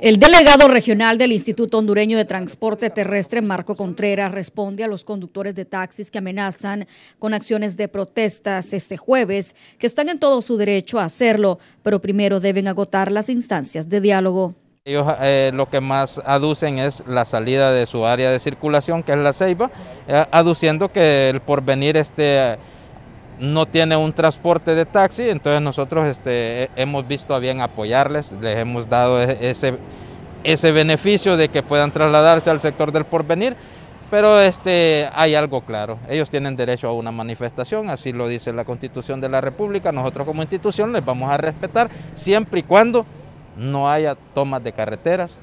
El delegado regional del Instituto Hondureño de Transporte Terrestre, Marco Contreras, responde a los conductores de taxis que amenazan con acciones de protestas este jueves, que están en todo su derecho a hacerlo, pero primero deben agotar las instancias de diálogo. Ellos eh, lo que más aducen es la salida de su área de circulación, que es la Ceiba, eh, aduciendo que el porvenir este no tiene un transporte de taxi, entonces nosotros este, hemos visto a bien apoyarles, les hemos dado e, ese, ese beneficio de que puedan trasladarse al sector del porvenir, pero este, hay algo claro, ellos tienen derecho a una manifestación, así lo dice la Constitución de la República, nosotros como institución les vamos a respetar siempre y cuando no haya tomas de carreteras,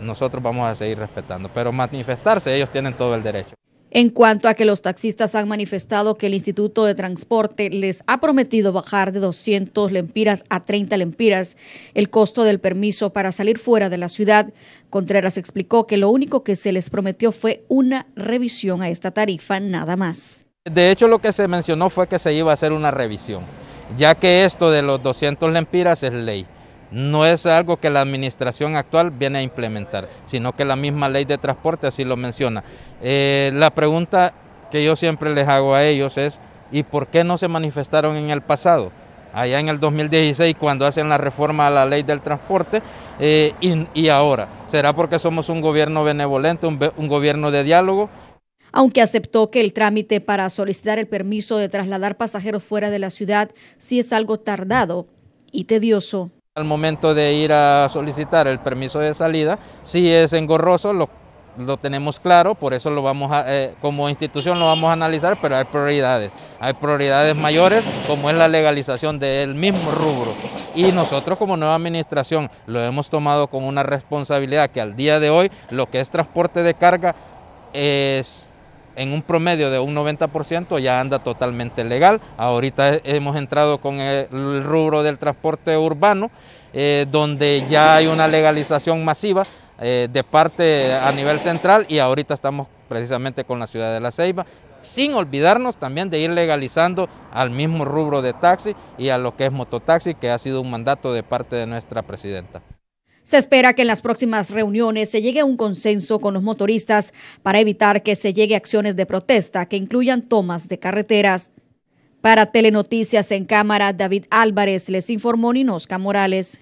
nosotros vamos a seguir respetando, pero manifestarse ellos tienen todo el derecho en cuanto a que los taxistas han manifestado que el Instituto de Transporte les ha prometido bajar de 200 lempiras a 30 lempiras el costo del permiso para salir fuera de la ciudad. Contreras explicó que lo único que se les prometió fue una revisión a esta tarifa, nada más. De hecho, lo que se mencionó fue que se iba a hacer una revisión, ya que esto de los 200 lempiras es ley. No es algo que la administración actual viene a implementar, sino que la misma ley de transporte así lo menciona. Eh, la pregunta que yo siempre les hago a ellos es, ¿y por qué no se manifestaron en el pasado? Allá en el 2016, cuando hacen la reforma a la ley del transporte, eh, y, ahora, ¿será porque somos un gobierno benevolente, un, un gobierno de diálogo? aunque aceptó que el trámite para solicitar el permiso de trasladar pasajeros fuera de la ciudad sí es algo tardado y tedioso. Al momento de ir a solicitar el permiso de salida, si es engorroso, lo, tenemos claro, por eso lo vamos a, eh, como institución lo vamos a analizar, pero hay prioridades. Hay prioridades mayores, como es la legalización del mismo rubro. Y nosotros como nueva administración lo hemos tomado como una responsabilidad que al día de hoy lo que es transporte de carga es en un promedio de un 90% ya anda totalmente legal. Ahorita hemos entrado con el rubro del transporte urbano, eh, donde ya hay una legalización masiva eh, de parte a nivel central y ahorita estamos precisamente con la ciudad de La Ceiba, sin olvidarnos también de ir legalizando al mismo rubro de taxi y a lo que es mototaxi, que ha sido un mandato de parte de nuestra presidenta. Se espera que en las próximas reuniones se llegue a un consenso con los motoristas para evitar que se llegue a acciones de protesta que incluyan tomas de carreteras. Para Telenoticias en cámara, David Álvarez les informó Ninosca Morales.